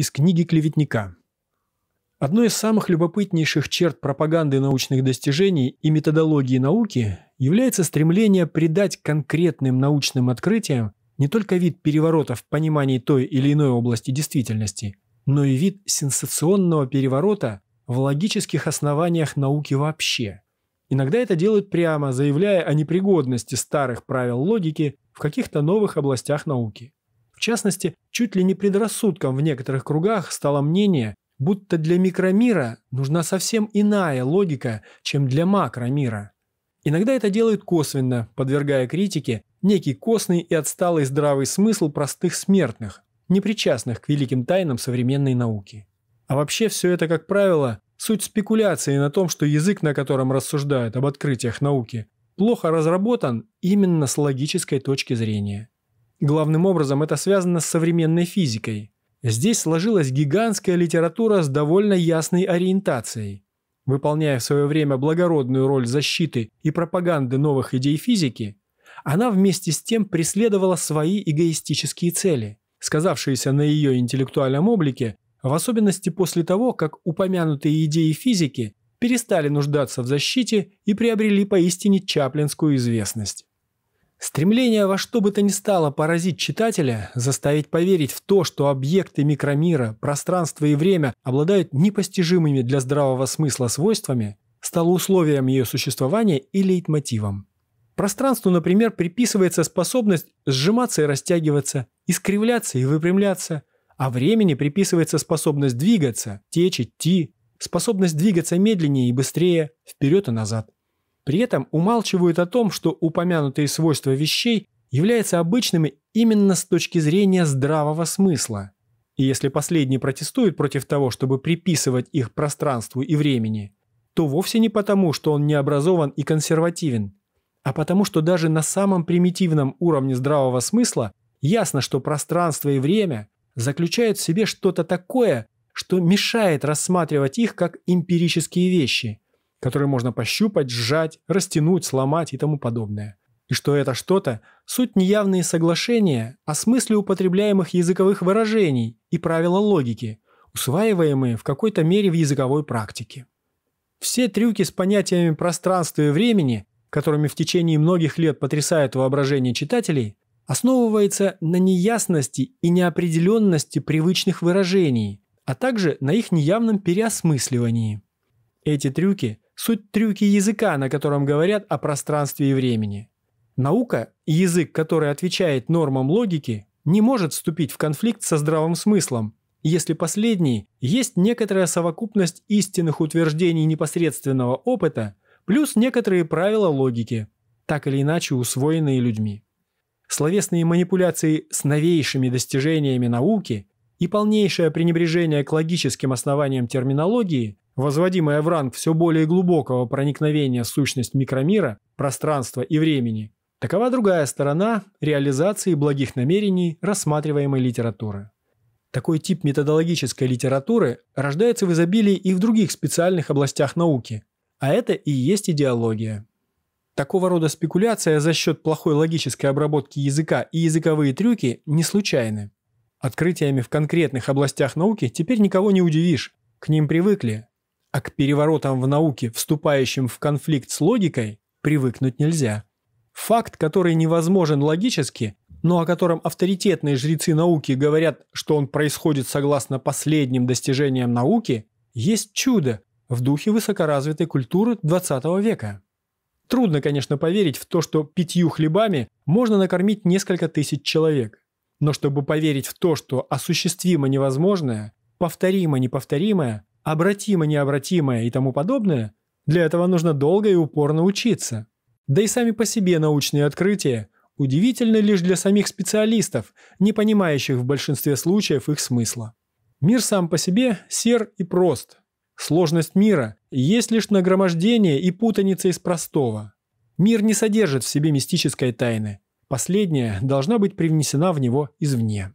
из книги клеветника. Одной из самых любопытнейших черт пропаганды научных достижений и методологии науки является стремление придать конкретным научным открытиям не только вид переворота в понимании той или иной области действительности, но и вид сенсационного переворота в логических основаниях науки вообще. Иногда это делают прямо, заявляя о непригодности старых правил логики в каких-то новых областях науки. В частности, чуть ли не предрассудком в некоторых кругах стало мнение, будто для микромира нужна совсем иная логика, чем для макромира. Иногда это делают косвенно, подвергая критике некий костный и отсталый здравый смысл простых смертных, непричастных к великим тайнам современной науки. А вообще все это, как правило, суть спекуляции на том, что язык, на котором рассуждают об открытиях науки, плохо разработан именно с логической точки зрения. Главным образом это связано с современной физикой. Здесь сложилась гигантская литература с довольно ясной ориентацией. Выполняя в свое время благородную роль защиты и пропаганды новых идей физики, она вместе с тем преследовала свои эгоистические цели, сказавшиеся на ее интеллектуальном облике, в особенности после того, как упомянутые идеи физики перестали нуждаться в защите и приобрели поистине чаплинскую известность. Стремление во что бы то ни стало поразить читателя, заставить поверить в то, что объекты микромира, пространство и время обладают непостижимыми для здравого смысла свойствами, стало условием ее существования и лейтмотивом. Пространству, например, приписывается способность сжиматься и растягиваться, искривляться и выпрямляться, а времени приписывается способность двигаться, течь, идти, способность двигаться медленнее и быстрее, вперед и назад – при этом умалчивают о том, что упомянутые свойства вещей являются обычными именно с точки зрения здравого смысла. И если последние протестуют против того, чтобы приписывать их пространству и времени, то вовсе не потому, что он необразован и консервативен, а потому что даже на самом примитивном уровне здравого смысла ясно, что пространство и время заключают в себе что-то такое, что мешает рассматривать их как эмпирические вещи – которые можно пощупать, сжать, растянуть, сломать и тому подобное. И что это что-то – суть неявные соглашения о смысле употребляемых языковых выражений и правила логики, усваиваемые в какой-то мере в языковой практике. Все трюки с понятиями пространства и времени, которыми в течение многих лет потрясают воображение читателей, основывается на неясности и неопределенности привычных выражений, а также на их неявном переосмысливании. Эти трюки суть трюки языка, на котором говорят о пространстве и времени. Наука, язык, который отвечает нормам логики, не может вступить в конфликт со здравым смыслом, если последний есть некоторая совокупность истинных утверждений непосредственного опыта плюс некоторые правила логики, так или иначе усвоенные людьми. Словесные манипуляции с новейшими достижениями науки и полнейшее пренебрежение к логическим основаниям терминологии возводимая в ранг все более глубокого проникновения сущность микромира, пространства и времени, такова другая сторона реализации благих намерений рассматриваемой литературы. Такой тип методологической литературы рождается в изобилии и в других специальных областях науки, а это и есть идеология. Такого рода спекуляция за счет плохой логической обработки языка и языковые трюки не случайны. Открытиями в конкретных областях науки теперь никого не удивишь, к ним привыкли, а к переворотам в науке, вступающим в конфликт с логикой, привыкнуть нельзя. Факт, который невозможен логически, но о котором авторитетные жрецы науки говорят, что он происходит согласно последним достижениям науки, есть чудо в духе высокоразвитой культуры XX века. Трудно, конечно, поверить в то, что пятью хлебами можно накормить несколько тысяч человек. Но чтобы поверить в то, что осуществимо невозможное, повторимо неповторимое, обратимо, необратимое и тому подобное, для этого нужно долго и упорно учиться. Да и сами по себе научные открытия удивительны лишь для самих специалистов, не понимающих в большинстве случаев их смысла. Мир сам по себе сер и прост. Сложность мира есть лишь нагромождение и путаница из простого. Мир не содержит в себе мистической тайны. Последняя должна быть привнесена в него извне.